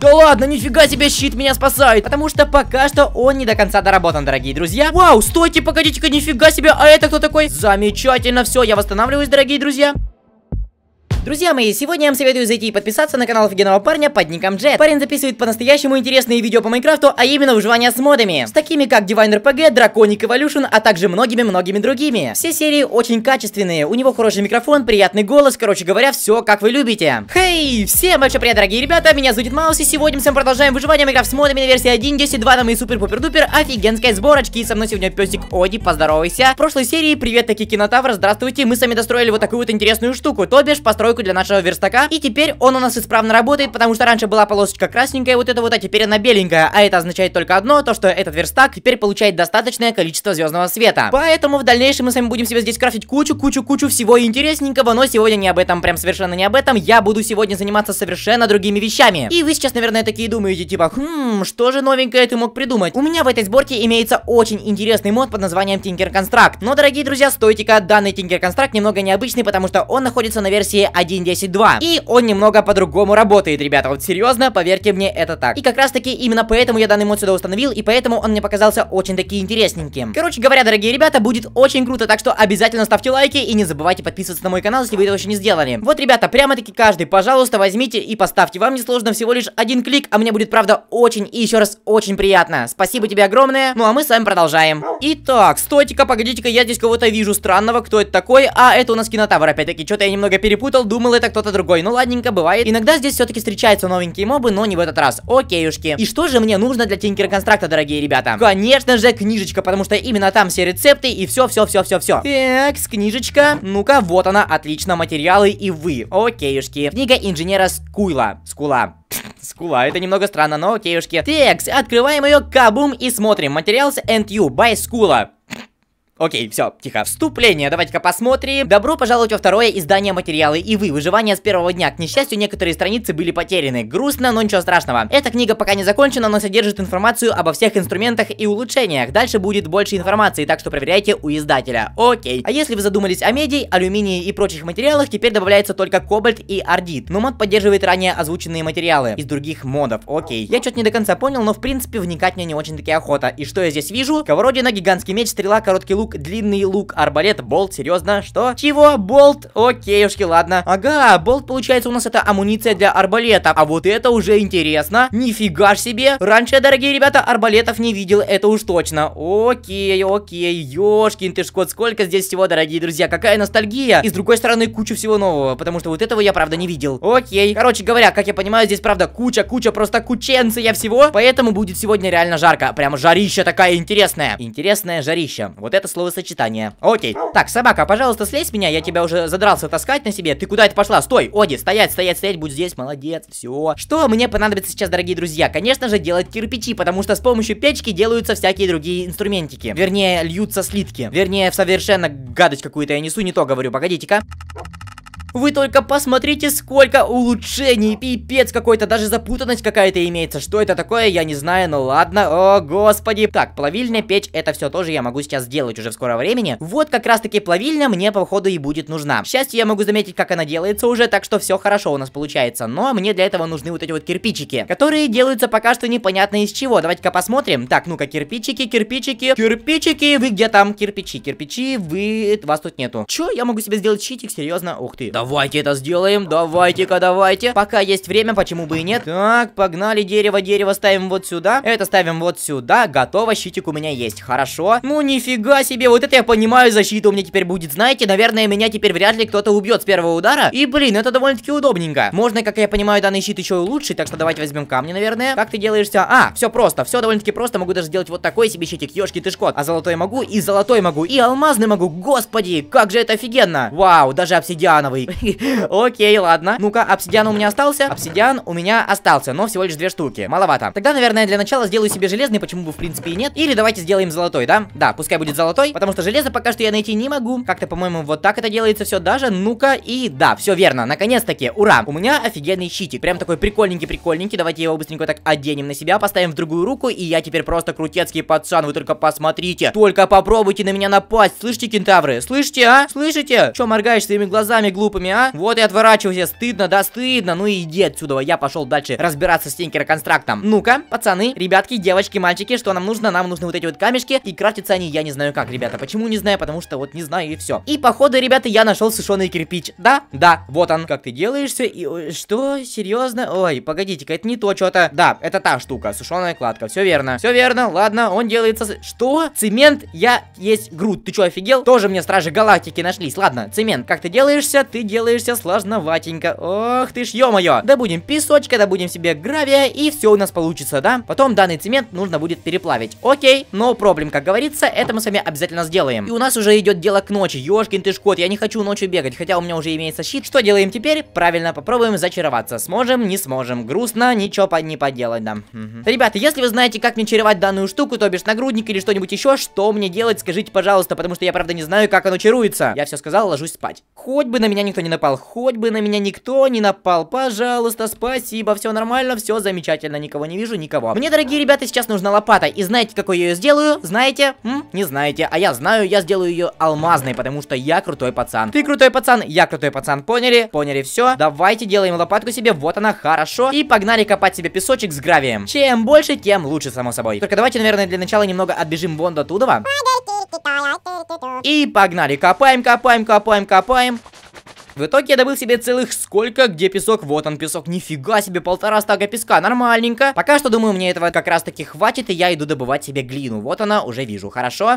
Да ладно, нифига себе щит меня спасает, потому что пока что он не до конца доработан, дорогие друзья. Вау, стойте, погодите-ка, нифига себе, а это кто такой? Замечательно, все, я восстанавливаюсь, дорогие друзья. Друзья мои, сегодня я вам советую зайти и подписаться на канал офигенного парня под ником Джет. Парень записывает по-настоящему интересные видео по Майнкрафту, а именно выживание с модами. С такими как Divine RPG, Draconic Evolution, а также многими-многими другими. Все серии очень качественные, у него хороший микрофон, приятный голос, короче говоря, все как вы любите. Хей, hey, всем большое привет, дорогие ребята, меня зовут Маус, и сегодня мы с вами продолжаем выживание Майнкрафт с модами на версии 1.10.2 на моей супер-пупер-дупер офигенской сборочке, И со мной сегодня песик Оди, поздоровайся. В прошлой серии, привет, таки кинотавр, здравствуйте, мы сами достроили вот такую вот интересную штуку, то бишь постройку настройку для нашего верстака. И теперь он у нас исправно работает, потому что раньше была полосочка красненькая, вот это вот, а теперь она беленькая. А это означает только одно, то что этот верстак теперь получает достаточное количество звездного света. Поэтому в дальнейшем мы с вами будем себе здесь крафтить кучу-кучу-кучу всего интересненького, но сегодня не об этом, прям совершенно не об этом. Я буду сегодня заниматься совершенно другими вещами. И вы сейчас, наверное, такие думаете, типа, хм, что же новенькое ты мог придумать? У меня в этой сборке имеется очень интересный мод под названием Tinker Construct. Но, дорогие друзья, стойте-ка, данный Tinker Construct немного необычный, потому что он находится на версии 1.1.1 1.10.2. И он немного по-другому работает, ребята. Вот серьезно, поверьте мне, это так. И как раз таки именно поэтому я данный мод сюда установил, и поэтому он мне показался очень таки интересненьким. Короче говоря, дорогие ребята, будет очень круто, так что обязательно ставьте лайки и не забывайте подписываться на мой канал, если вы это еще не сделали. Вот, ребята, прямо-таки каждый, пожалуйста, возьмите и поставьте. Вам не сложно всего лишь один клик, а мне будет, правда, очень и еще раз очень приятно. Спасибо тебе огромное. Ну а мы с вами продолжаем. Итак, стойте-ка, погодите-ка, я здесь кого-то вижу странного, кто это такой. А, это у нас кинотавр опять-таки. Что-то я немного перепутал думал это кто-то другой. Ну ладненько, бывает. Иногда здесь все-таки встречаются новенькие мобы, но не в этот раз. Окейушки. И что же мне нужно для Тинкера Констракта, дорогие ребята? Конечно же, книжечка, потому что именно там все рецепты и все, все, все, все, все. Так, книжечка. Ну-ка, вот она, отлично, материалы и вы. Окейушки. Книга инженера Скуйла. Скула. Скула, это немного странно, но окейушки. Текс, открываем ее, кабум и смотрим. Материалс and you by Скула. Окей, все, тихо. Вступление, давайте-ка посмотрим. Добро пожаловать во второе издание материалы и вы. Выживание с первого дня. К несчастью, некоторые страницы были потеряны. Грустно, но ничего страшного. Эта книга пока не закончена, но содержит информацию обо всех инструментах и улучшениях. Дальше будет больше информации, так что проверяйте у издателя. Окей. А если вы задумались о меди, алюминии и прочих материалах, теперь добавляется только кобальт и ордит. Но мод поддерживает ранее озвученные материалы из других модов. Окей. Я что-то не до конца понял, но в принципе вникать мне не очень-таки охота. И что я здесь вижу? Ковродина, гигантский меч, стрела, короткий лук лук, длинный лук, арбалет, болт, серьезно, что? Чего? Болт? Окей, ушки, ладно. Ага, болт получается у нас это амуниция для арбалета, а вот это уже интересно. Нифига ж себе. Раньше, дорогие ребята, арбалетов не видел, это уж точно. Окей, окей, ёшкин ты шкот, сколько здесь всего, дорогие друзья, какая ностальгия. И с другой стороны, куча всего нового, потому что вот этого я, правда, не видел. Окей. Короче говоря, как я понимаю, здесь, правда, куча, куча, просто я всего, поэтому будет сегодня реально жарко. Прям жарища такая интересная. Интересная жарища. Вот это словосочетание. Окей. Так, собака, пожалуйста, слезь с меня, я тебя уже задрался таскать на себе. Ты куда это пошла? Стой, Оди, стоять, стоять, стоять, будь здесь, молодец, все. Что мне понадобится сейчас, дорогие друзья? Конечно же, делать кирпичи, потому что с помощью печки делаются всякие другие инструментики. Вернее, льются слитки. Вернее, совершенно гадость какую-то я несу, не то говорю. Погодите-ка. Вы только посмотрите, сколько улучшений. Пипец какой-то, даже запутанность какая-то имеется. Что это такое, я не знаю, но ну ладно. О, господи. Так, плавильная печь, это все тоже я могу сейчас сделать уже в скором времени. Вот как раз-таки плавильня мне, походу, и будет нужна. К счастью, я могу заметить, как она делается уже, так что все хорошо у нас получается. Но мне для этого нужны вот эти вот кирпичики, которые делаются пока что непонятно из чего. Давайте-ка посмотрим. Так, ну-ка, кирпичики, кирпичики, кирпичики. Вы где там? Кирпичи, кирпичи, вы... Вас тут нету. Че, я могу себе сделать щитик? Серьезно? Ух ты. Давайте это сделаем. Давайте-ка, давайте. Пока есть время, почему бы и нет. Так, погнали. Дерево, дерево ставим вот сюда. Это ставим вот сюда. Готово. Щитик у меня есть. Хорошо. Ну, нифига себе. Вот это я понимаю. Защита у меня теперь будет. Знаете, наверное, меня теперь вряд ли кто-то убьет с первого удара. И, блин, это довольно-таки удобненько. Можно, как я понимаю, данный щит еще улучшить. Так что давайте возьмем камни, наверное. Как ты делаешься? А, все просто. Все довольно-таки просто. Могу даже сделать вот такой себе щитик. Ёшки, ты шкот. А золотой могу, и золотой могу, и алмазный могу. Господи, как же это офигенно. Вау, даже обсидиановый. Окей. ладно. Ну-ка, обсидиан у меня остался. Обсидиан у меня остался, но всего лишь две штуки. Маловато. Тогда, наверное, для начала сделаю себе железный, почему бы в принципе и нет. Или давайте сделаем золотой, да? Да, пускай будет золотой, потому что железо пока что я найти не могу. Как-то, по-моему, вот так это делается все даже. Ну-ка, и да, все верно. Наконец-таки, ура! У меня офигенный щитик. Прям такой прикольненький-прикольненький. Давайте его быстренько так оденем на себя, поставим в другую руку, и я теперь просто крутецкий пацан. Вы только посмотрите. Только попробуйте на меня напасть. Слышите, кентавры? Слышите, а? Слышите? Че моргаешь своими глазами, глупо? глупыми, а? Вот и отворачивайся, стыдно, да стыдно. Ну и иди отсюда, я пошел дальше разбираться с тинкер-констрактом. Ну-ка, пацаны, ребятки, девочки, мальчики, что нам нужно? Нам нужны вот эти вот камешки, и крафтятся они, я не знаю как, ребята. Почему не знаю? Потому что вот не знаю и все. И походу, ребята, я нашел сушеный кирпич. Да, да, вот он. Как ты делаешься? И что? Серьезно? Ой, погодите-ка, это не то что-то. Да, это та штука, сушеная кладка. Все верно. Все верно, ладно, он делается. Что? Цемент, я есть груд. Ты что, офигел? Тоже мне стражи галактики нашлись. Ладно, цемент, как ты делаешься? Ты делаешься сложноватенько. Ох ты ж, ё-моё. Добудем песочка, добудем себе гравия, и все у нас получится, да? Потом данный цемент нужно будет переплавить. Окей, но проблем, как говорится, это мы с вами обязательно сделаем. И у нас уже идет дело к ночи. Ёшкин ты ж кот, я не хочу ночью бегать, хотя у меня уже имеется щит. Что делаем теперь? Правильно, попробуем зачароваться. Сможем, не сможем. Грустно, ничего по не поделать, да. Угу. Ребята, если вы знаете, как мне чаровать данную штуку, то бишь нагрудник или что-нибудь еще, что мне делать, скажите, пожалуйста, потому что я правда не знаю, как оно чаруется. Я все сказал, ложусь спать. Хоть бы на меня никто никто не напал. Хоть бы на меня никто не напал. Пожалуйста, спасибо. Все нормально, все замечательно. Никого не вижу, никого. Мне, дорогие ребята, сейчас нужна лопата. И знаете, какой я ее сделаю? Знаете? М? Не знаете. А я знаю, я сделаю ее алмазной, потому что я крутой пацан. Ты крутой пацан, я крутой пацан. Поняли? Поняли все. Давайте делаем лопатку себе. Вот она, хорошо. И погнали копать себе песочек с гравием. Чем больше, тем лучше, само собой. Только давайте, наверное, для начала немного отбежим вон до туда. И погнали. Копаем, копаем, копаем, копаем. В итоге я добыл себе целых сколько, где песок, вот он песок, нифига себе, полтора стака песка, нормальненько. Пока что, думаю, мне этого как раз таки хватит, и я иду добывать себе глину, вот она, уже вижу, хорошо?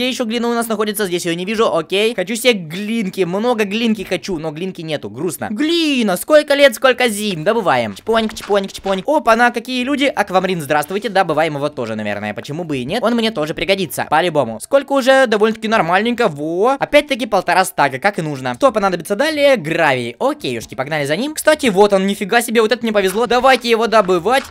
Где еще глина у нас находится? Здесь ее не вижу, окей. Хочу себе глинки, много глинки хочу, но глинки нету, грустно. Глина, сколько лет, сколько зим, добываем. Чпоник, чпоник, чпоник. Опа, на какие люди. Аквамрин, здравствуйте, добываем его тоже, наверное, почему бы и нет. Он мне тоже пригодится, по-любому. Сколько уже? Довольно-таки нормальненько, во. Опять-таки полтора стага, как и нужно. Что понадобится далее? Гравий. Окей, ушки, погнали за ним. Кстати, вот он, нифига себе, вот это мне повезло. Давайте его добывать.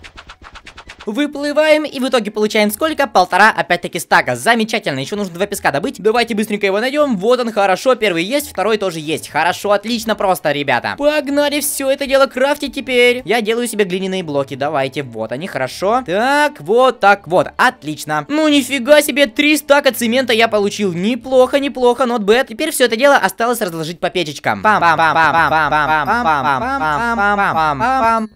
Выплываем и в итоге получаем сколько? Полтора, опять-таки, стака. Замечательно, еще нужно два песка добыть. Давайте быстренько его найдем. Вот он, хорошо, первый есть, второй тоже есть. Хорошо, отлично просто, ребята. Погнали все это дело крафтить теперь. Я делаю себе глиняные блоки, давайте, вот они, хорошо. Так, вот так вот, отлично. Ну нифига себе, три стака цемента я получил. Неплохо, неплохо, not bad. Теперь все это дело осталось разложить по печечкам. Пам-пам-пам-пам-пам-пам-пам-пам-пам-пам-пам-пам.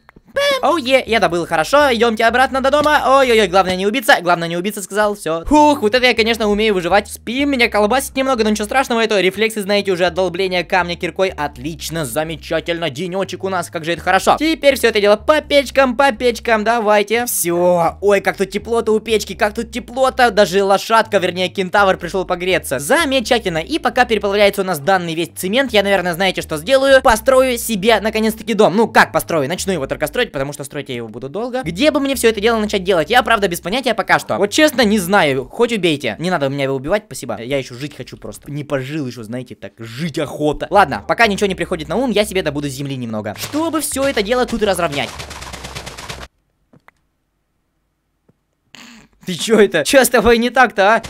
Оу, oh, е, yeah, я добыл, хорошо, идемте обратно до дома. Ой-ой-ой, главное не убиться, главное не убиться, сказал, все. Фух, вот это я, конечно, умею выживать. Спи, меня колбасит немного, но ничего страшного, это рефлексы, знаете, уже от камня киркой. Отлично, замечательно, денечек у нас, как же это хорошо. Теперь все это дело по печкам, по печкам, давайте. Все, ой, как тут тепло-то у печки, как тут тепло-то, даже лошадка, вернее, кентавр пришел погреться. Замечательно, и пока переполняется у нас данный весь цемент, я, наверное, знаете, что сделаю? Построю себе, наконец-таки, дом. Ну, как построю? Начну его только строить строить, потому что строить я его буду долго. Где бы мне все это дело начать делать? Я, правда, без понятия пока что. Вот честно, не знаю. Хоть убейте. Не надо меня его убивать, спасибо. Я еще жить хочу просто. Не пожил еще, знаете, так жить охота. Ладно, пока ничего не приходит на ум, я себе добуду земли немного. Чтобы все это дело тут разровнять. Ты чё это? Чё с тобой не так-то, а?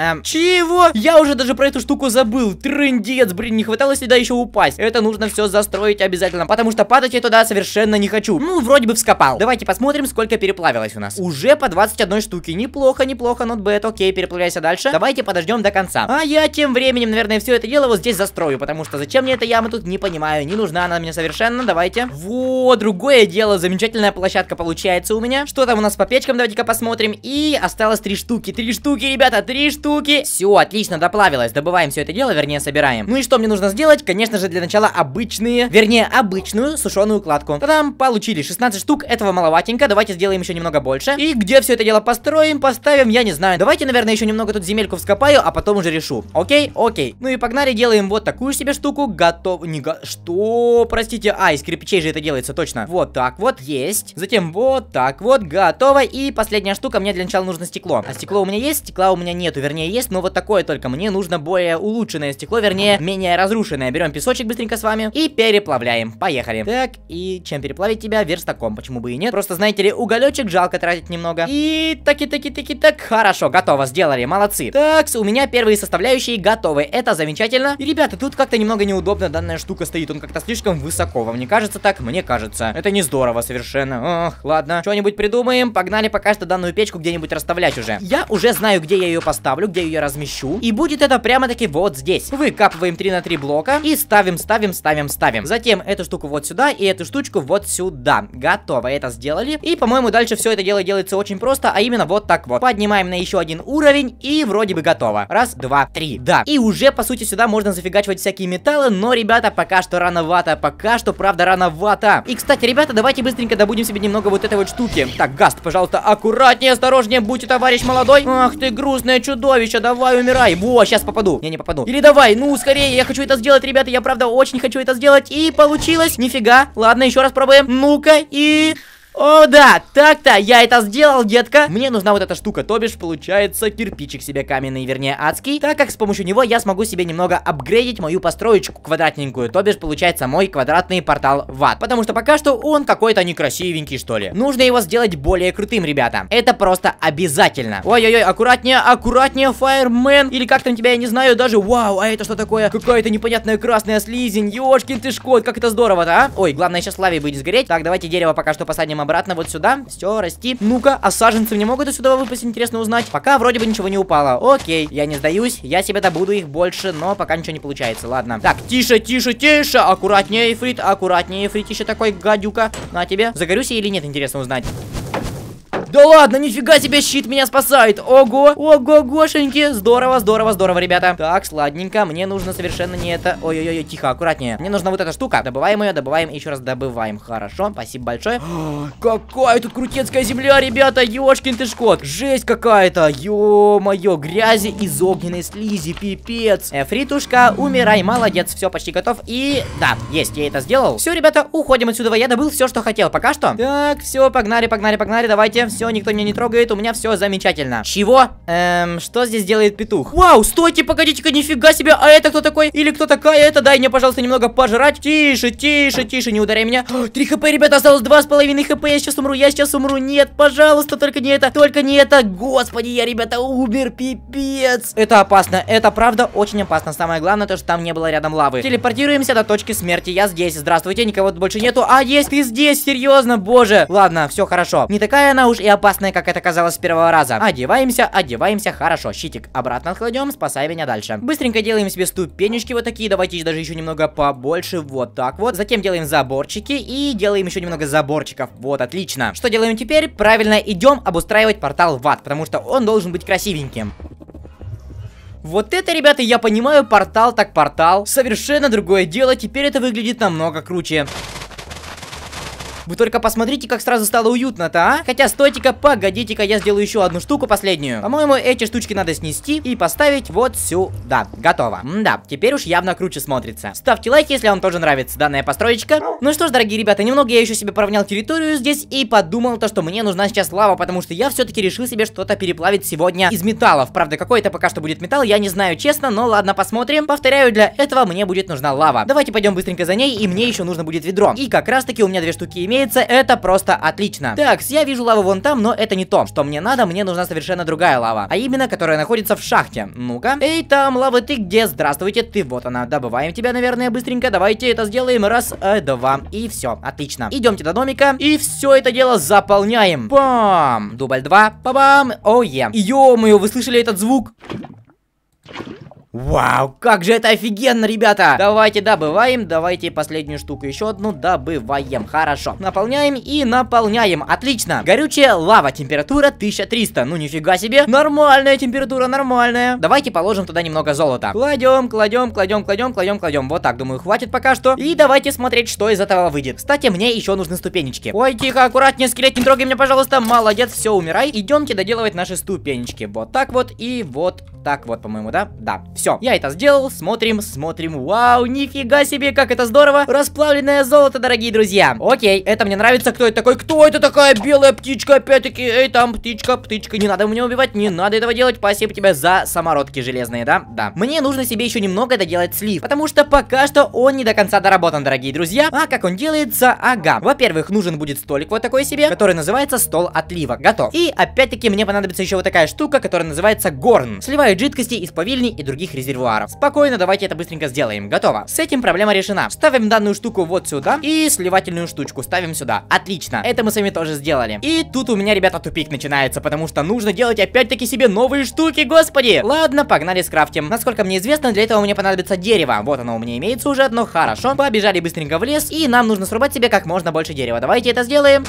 Эм, чего? Я уже даже про эту штуку забыл. Трындец, блин, не хватало сюда еще упасть. Это нужно все застроить обязательно, потому что падать я туда совершенно не хочу. Ну, вроде бы вскопал. Давайте посмотрим, сколько переплавилось у нас. Уже по 21 штуке. Неплохо, неплохо, нотбет, окей, переплавляйся дальше. Давайте подождем до конца. А я тем временем, наверное, все это дело вот здесь застрою, потому что зачем мне эта яма тут, не понимаю. Не нужна она мне совершенно, давайте. Во, другое дело, замечательная площадка получается у меня. Что там у нас по печкам, давайте-ка посмотрим. И осталось три штуки, три штуки, ребята, три штуки штуки. Все, отлично, доплавилось. Добываем все это дело, вернее, собираем. Ну и что мне нужно сделать? Конечно же, для начала обычные, вернее, обычную сушеную кладку. Там получили 16 штук, этого маловатенько. Давайте сделаем еще немного больше. И где все это дело построим, поставим, я не знаю. Давайте, наверное, еще немного тут земельку вскопаю, а потом уже решу. Окей, окей. Ну и погнали, делаем вот такую себе штуку. Готов... Не го... Что? Простите. А, из кирпичей же это делается, точно. Вот так вот, есть. Затем вот так вот, готово. И последняя штука, мне для начала нужно стекло. А стекло у меня есть, стекла у меня нету, вернее, вернее, есть, но вот такое только. Мне нужно более улучшенное стекло, вернее, менее разрушенное. Берем песочек быстренько с вами и переплавляем. Поехали. Так, и чем переплавить тебя? Верстаком, почему бы и нет. Просто, знаете ли, уголечек жалко тратить немного. И таки-таки-таки так, хорошо, готово, сделали, молодцы. Так, у меня первые составляющие готовы, это замечательно. И, ребята, тут как-то немного неудобно данная штука стоит, он как-то слишком высоко, вам не кажется так? Мне кажется. Это не здорово совершенно. Ох, ладно, что-нибудь придумаем, погнали пока что данную печку где-нибудь расставлять уже. Я уже знаю, где я ее поставлю поставлю, где ее размещу. И будет это прямо-таки вот здесь. Выкапываем 3 на 3 блока и ставим, ставим, ставим, ставим. Затем эту штуку вот сюда и эту штучку вот сюда. Готово, это сделали. И, по-моему, дальше все это дело делается очень просто, а именно вот так вот. Поднимаем на еще один уровень и вроде бы готово. Раз, два, три, да. И уже, по сути, сюда можно зафигачивать всякие металлы, но, ребята, пока что рановато, пока что, правда, рановато. И, кстати, ребята, давайте быстренько добудем себе немного вот этой вот штуки. Так, Гаст, пожалуйста, аккуратнее, осторожнее, будьте, товарищ молодой. Ах ты, грустное чудо чудовища, давай, умирай. Во, сейчас попаду. я не попаду. Или давай, ну, скорее, я хочу это сделать, ребята, я правда очень хочу это сделать. И получилось, нифига. Ладно, еще раз пробуем. Ну-ка, и... О, да, так-то, я это сделал, детка. Мне нужна вот эта штука, то бишь, получается, кирпичик себе каменный, вернее, адский, так как с помощью него я смогу себе немного апгрейдить мою построечку квадратненькую, то бишь, получается, мой квадратный портал в ад. Потому что пока что он какой-то некрасивенький, что ли. Нужно его сделать более крутым, ребята. Это просто обязательно. Ой-ой-ой, аккуратнее, аккуратнее, фаермен, или как там тебя, я не знаю даже. Вау, а это что такое? Какая-то непонятная красная слизень, ёшкин ты шкот, как это здорово-то, а? Ой, главное сейчас лаве будет сгореть. Так, давайте дерево пока что посадим обратно вот сюда. Все, расти. Ну-ка, а саженцы мне могут отсюда выпасть? Интересно узнать. Пока вроде бы ничего не упало. Окей, я не сдаюсь. Я себе добуду их больше, но пока ничего не получается. Ладно. Так, тише, тише, тише. Аккуратнее, Фрит, Аккуратнее, Фрит, Еще такой гадюка. На тебе. Загорюсь я или нет, интересно узнать. Да ладно, нифига себе щит меня спасает. Ого, ого, гошеньки. Здорово, здорово, здорово, ребята. Так, сладненько. Мне нужно совершенно не это. Ой-ой-ой, тихо, аккуратнее. Мне нужна вот эта штука. Добываем ее, добываем, еще раз добываем. Хорошо, спасибо большое. Какая тут крутецкая земля, ребята. Ёшкин ты шкот. Жесть какая-то. Ё-моё, грязи из огненной слизи, пипец. Эфритушка, умирай, молодец. Все, почти готов. И да, есть, я это сделал. Все, ребята, уходим отсюда. Я добыл все, что хотел. Пока что. Так, все, погнали, погнали, погнали. Давайте все, никто меня не трогает, у меня все замечательно. Чего? Эм, что здесь делает петух? Вау, стойте, погодите-ка, нифига себе, а это кто такой? Или кто такая это? Дай мне, пожалуйста, немного пожрать. Тише, тише, тише, не ударяй меня. Три хп, ребята, осталось два с половиной хп, я сейчас умру, я сейчас умру. Нет, пожалуйста, только не это, только не это. Господи, я, ребята, умер, пипец. Это опасно, это правда очень опасно. Самое главное, то, что там не было рядом лавы. Телепортируемся до точки смерти, я здесь. Здравствуйте, никого больше нету. А, есть, ты здесь, серьезно, боже. Ладно, все хорошо. Не такая она уж и и опасная, как это казалось с первого раза. Одеваемся, одеваемся, хорошо. Щитик обратно кладем, спасай меня дальше. Быстренько делаем себе ступенечки вот такие, давайте даже еще немного побольше, вот так вот. Затем делаем заборчики и делаем еще немного заборчиков, вот, отлично. Что делаем теперь? Правильно, идем обустраивать портал в ад, потому что он должен быть красивеньким. Вот это, ребята, я понимаю, портал так портал. Совершенно другое дело, теперь это выглядит намного круче. Вы только посмотрите, как сразу стало уютно-то, а? Хотя, стойте-ка, погодите-ка, я сделаю еще одну штуку последнюю. По-моему, эти штучки надо снести и поставить вот сюда. Готово. М да, теперь уж явно круче смотрится. Ставьте лайк, если вам тоже нравится данная построечка. Ну что ж, дорогие ребята, немного я еще себе поравнял территорию здесь и подумал то, что мне нужна сейчас лава, потому что я все-таки решил себе что-то переплавить сегодня из металлов. Правда, какой это пока что будет металл, я не знаю честно, но ладно, посмотрим. Повторяю, для этого мне будет нужна лава. Давайте пойдем быстренько за ней, и мне еще нужно будет ведро. И как раз таки у меня две штуки имеются надеяться, это просто отлично. Так, я вижу лаву вон там, но это не то, что мне надо, мне нужна совершенно другая лава, а именно, которая находится в шахте. Ну-ка. Эй, там, лава, ты где? Здравствуйте, ты вот она. Добываем тебя, наверное, быстренько. Давайте это сделаем. Раз, э, два, и все. Отлично. Идемте до домика, и все это дело заполняем. Пам! Дубль два, па-бам, ое. Oh, yeah. Ё-моё, вы слышали этот звук? Вау, как же это офигенно, ребята! Давайте добываем, давайте последнюю штуку еще одну добываем. Хорошо. Наполняем и наполняем. Отлично. Горючая лава, температура 1300. Ну нифига себе. Нормальная температура, нормальная. Давайте положим туда немного золота. Кладем, кладем, кладем, кладем, кладем, кладем. Вот так, думаю, хватит пока что. И давайте смотреть, что из этого выйдет. Кстати, мне еще нужны ступенечки. Ой, тихо, аккуратнее, скелет, не трогай меня, пожалуйста. Молодец, все, умирай. Идемте доделывать наши ступенечки. Вот так вот и вот так вот, по-моему, да? Да, все. Все, я это сделал, смотрим, смотрим. Вау, нифига себе, как это здорово. Расплавленное золото, дорогие друзья. Окей, это мне нравится. Кто это такой? Кто это такая белая птичка? Опять-таки, эй, там птичка, птичка. Не надо меня убивать, не надо этого делать. Спасибо тебе за самородки железные, да? Да. Мне нужно себе еще немного доделать слив, потому что пока что он не до конца доработан, дорогие друзья. А как он делается? Ага. Во-первых, нужен будет столик вот такой себе, который называется стол отлива. Готов. И опять-таки мне понадобится еще вот такая штука, которая называется горн. Сливают жидкости из повильни и других резервуаров. Спокойно, давайте это быстренько сделаем. Готово. С этим проблема решена. Ставим данную штуку вот сюда и сливательную штучку ставим сюда. Отлично. Это мы с вами тоже сделали. И тут у меня, ребята, тупик начинается, потому что нужно делать опять-таки себе новые штуки, господи. Ладно, погнали скрафтим. Насколько мне известно, для этого мне понадобится дерево. Вот оно у меня имеется уже одно. Хорошо. Побежали быстренько в лес и нам нужно срубать себе как можно больше дерева. Давайте это сделаем.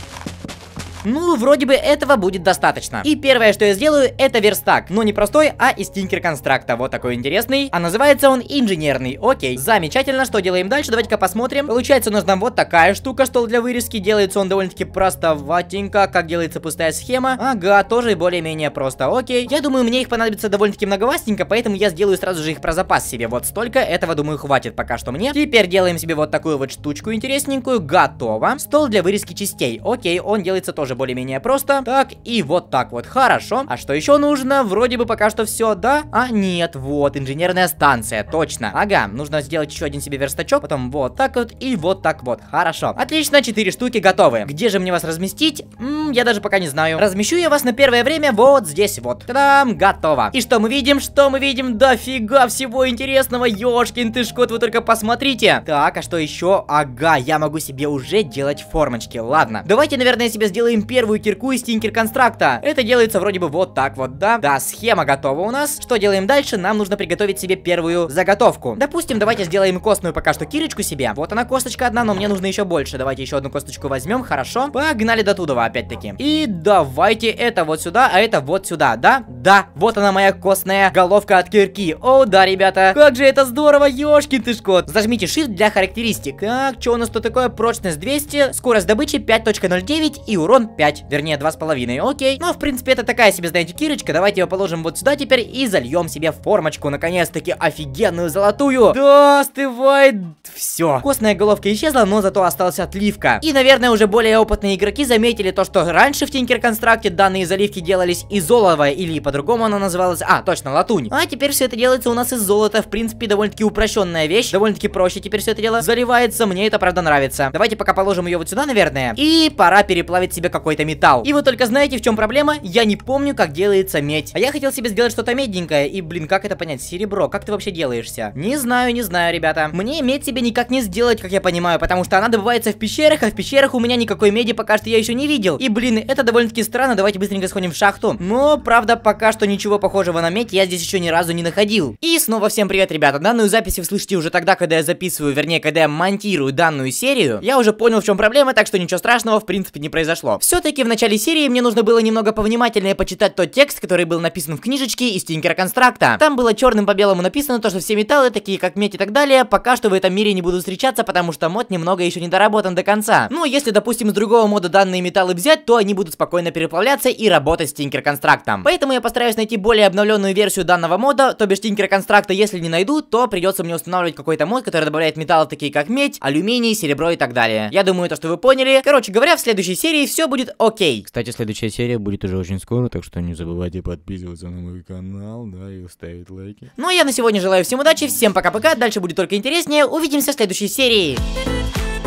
Ну, вроде бы этого будет достаточно. И первое, что я сделаю, это верстак. Но не простой, а из тинкер-констракта. Вот такой интересный. А называется он инженерный. Окей. Замечательно, что делаем дальше. Давайте-ка посмотрим. Получается, у нас там вот такая штука, стол для вырезки. Делается он довольно-таки простоватенько. Как делается пустая схема. Ага, тоже более-менее просто. Окей. Я думаю, мне их понадобится довольно-таки многовастенько, поэтому я сделаю сразу же их про запас себе. Вот столько. Этого, думаю, хватит пока что мне. Теперь делаем себе вот такую вот штучку интересненькую. Готово. Стол для вырезки частей. Окей, он делается тоже тоже более-менее просто. Так, и вот так вот, хорошо. А что еще нужно? Вроде бы пока что все, да? А, нет, вот, инженерная станция, точно. Ага, нужно сделать еще один себе верстачок, потом вот так вот и вот так вот, хорошо. Отлично, 4 штуки готовы. Где же мне вас разместить? М я даже пока не знаю. Размещу я вас на первое время вот здесь вот. Там готово. И что мы видим? Что мы видим? Дофига всего интересного, ёшкин ты шкот, вы только посмотрите. Так, а что еще? Ага, я могу себе уже делать формочки, ладно. Давайте, наверное, себе сделаем делаем первую кирку из тинкер-констракта. Это делается вроде бы вот так вот, да? Да, схема готова у нас. Что делаем дальше? Нам нужно приготовить себе первую заготовку. Допустим, давайте сделаем костную пока что кирочку себе. Вот она косточка одна, но мне нужно еще больше. Давайте еще одну косточку возьмем, хорошо. Погнали до туда опять-таки. И давайте это вот сюда, а это вот сюда, да? Да, вот она моя костная головка от кирки. О, да, ребята, как же это здорово, ёшкин ты шкот. Зажмите shift для характеристик. Так, что у нас тут такое? Прочность 200, скорость добычи 5.09 и урон 5, вернее 2,5, окей. ну в принципе, это такая себе, знаете, кирочка, давайте ее положим вот сюда теперь и зальем себе в формочку, наконец-таки, офигенную золотую. Да, остывает, все. Костная головка исчезла, но зато осталась отливка. И, наверное, уже более опытные игроки заметили то, что раньше в Тинкер Констракте данные заливки делались из олова, или по-другому она называлась, а, точно, латунь. А теперь все это делается у нас из золота, в принципе, довольно-таки упрощенная вещь, довольно-таки проще теперь все это дело заливается, мне это, правда, нравится. Давайте пока положим ее вот сюда, наверное, и пора переплавить себе какой-то металл. И вы только знаете, в чем проблема? Я не помню, как делается медь. А я хотел себе сделать что-то медненькое, и, блин, как это понять? Серебро, как ты вообще делаешься? Не знаю, не знаю, ребята. Мне медь себе никак не сделать, как я понимаю, потому что она добывается в пещерах, а в пещерах у меня никакой меди пока что я еще не видел. И, блин, это довольно-таки странно, давайте быстренько сходим в шахту. Но, правда, пока что ничего похожего на медь я здесь еще ни разу не находил. И снова всем привет, ребята. Данную запись вы слышите уже тогда, когда я записываю, вернее, когда я монтирую данную серию. Я уже понял, в чем проблема, так что ничего страшного, в принципе, не произошло. Все-таки в начале серии мне нужно было немного повнимательнее почитать тот текст, который был написан в книжечке из Тинкера Констракта. Там было черным по белому написано то, что все металлы, такие как медь и так далее, пока что в этом мире не будут встречаться, потому что мод немного еще не доработан до конца. Но ну, а если, допустим, с другого мода данные металлы взять, то они будут спокойно переплавляться и работать с Тинкер Констрактом. Поэтому я постараюсь найти более обновленную версию данного мода, то бишь Тинкер Констракта, если не найду, то придется мне устанавливать какой-то мод, который добавляет металлы такие как медь, алюминий, серебро и так далее. Я думаю, то, что вы поняли. Короче говоря, в следующей серии все будет будет окей. Кстати, следующая серия будет уже очень скоро, так что не забывайте подписываться на мой канал, да, и ставить лайки. Ну а я на сегодня желаю всем удачи, всем пока-пока, дальше будет только интереснее, увидимся в следующей серии.